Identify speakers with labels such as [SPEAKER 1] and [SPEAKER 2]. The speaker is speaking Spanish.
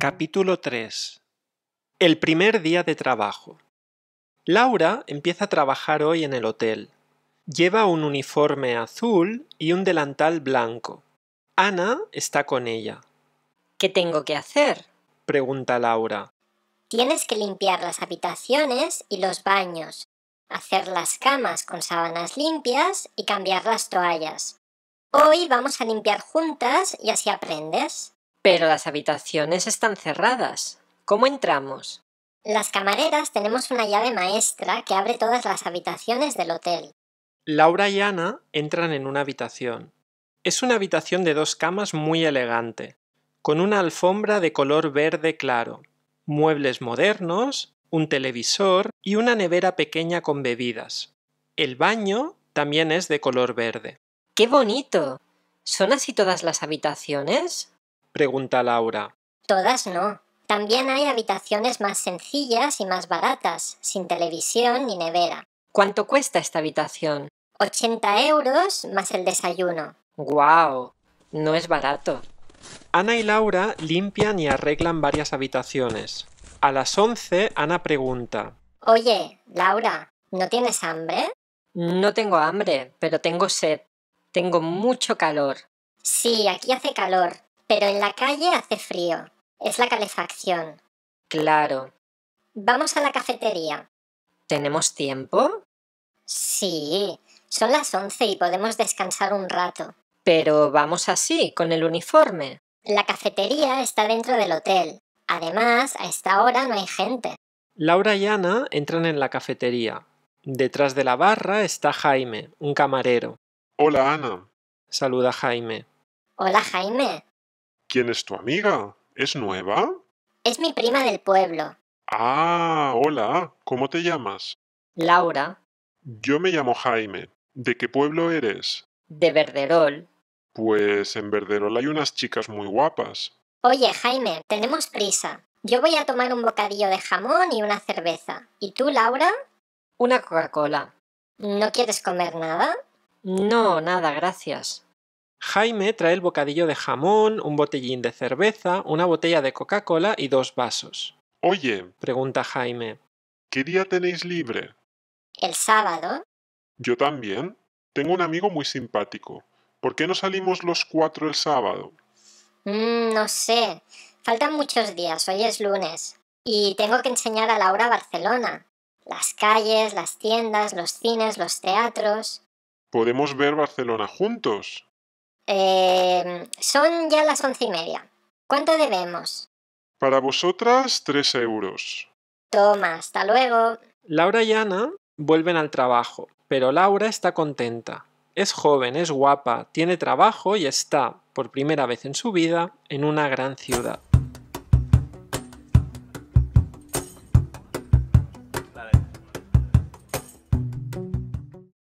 [SPEAKER 1] Capítulo 3. El primer día de trabajo. Laura empieza a trabajar hoy en el hotel. Lleva un uniforme azul y un delantal blanco. Ana está con ella. ¿Qué tengo que hacer? pregunta Laura.
[SPEAKER 2] Tienes que limpiar las habitaciones y los baños, hacer las camas con sábanas limpias y cambiar las toallas. Hoy vamos a limpiar juntas y así aprendes. Pero las habitaciones están cerradas. ¿Cómo entramos? Las camareras tenemos una llave maestra que abre todas las habitaciones del hotel.
[SPEAKER 1] Laura y Ana entran en una habitación. Es una habitación de dos camas muy elegante, con una alfombra de color verde claro, muebles modernos, un televisor y una nevera pequeña con bebidas. El baño también es de color verde.
[SPEAKER 2] ¡Qué bonito! ¿Son así todas las habitaciones?
[SPEAKER 1] pregunta Laura.
[SPEAKER 2] Todas no. También hay habitaciones más sencillas y más baratas, sin televisión ni nevera. ¿Cuánto cuesta esta habitación? 80 euros más el desayuno. ¡Guau! no es barato.
[SPEAKER 1] Ana y Laura limpian y arreglan varias habitaciones. A las 11, Ana pregunta.
[SPEAKER 2] Oye, Laura, ¿no tienes hambre? No tengo hambre, pero tengo sed. Tengo mucho calor. Sí, aquí hace calor. Pero en la calle hace frío. Es la calefacción. Claro. Vamos a la cafetería. ¿Tenemos tiempo? Sí. Son las once y podemos descansar un rato. Pero vamos así, con el uniforme. La cafetería está dentro del hotel. Además, a esta hora no hay gente.
[SPEAKER 1] Laura y Ana entran en la cafetería. Detrás de la barra está Jaime, un camarero. Hola, Ana. Saluda Jaime.
[SPEAKER 2] Hola,
[SPEAKER 3] Jaime. ¿Quién es tu amiga? ¿Es nueva?
[SPEAKER 2] Es mi prima del pueblo.
[SPEAKER 3] Ah, hola, ¿cómo te llamas?
[SPEAKER 2] Laura.
[SPEAKER 3] Yo me llamo Jaime. ¿De qué pueblo eres? De Verderol. Pues en Verderol hay unas chicas muy guapas.
[SPEAKER 2] Oye, Jaime, tenemos prisa. Yo voy a tomar un bocadillo de jamón y una cerveza. ¿Y tú, Laura? Una Coca-Cola. ¿No quieres comer nada? No, nada, gracias.
[SPEAKER 1] Jaime trae el bocadillo de jamón, un botellín de cerveza, una botella de Coca-Cola y dos vasos. Oye,
[SPEAKER 3] pregunta Jaime. ¿Qué día tenéis libre?
[SPEAKER 2] El sábado.
[SPEAKER 3] Yo también. Tengo un amigo muy simpático. ¿Por qué no salimos los cuatro el sábado?
[SPEAKER 2] Mm, no sé. Faltan muchos días. Hoy es lunes. Y tengo que enseñar a Laura Barcelona. Las calles, las tiendas, los cines, los teatros.
[SPEAKER 3] Podemos ver Barcelona juntos.
[SPEAKER 2] Em, son ya las once y media. ¿Cuánto debemos?
[SPEAKER 3] Para vosotras, tres euros.
[SPEAKER 2] Toma, hasta luego.
[SPEAKER 1] Laura y Ana vuelven al trabajo, pero Laura está contenta. Es joven, es guapa, tiene trabajo y está, por primera vez en su vida, en una gran ciudad.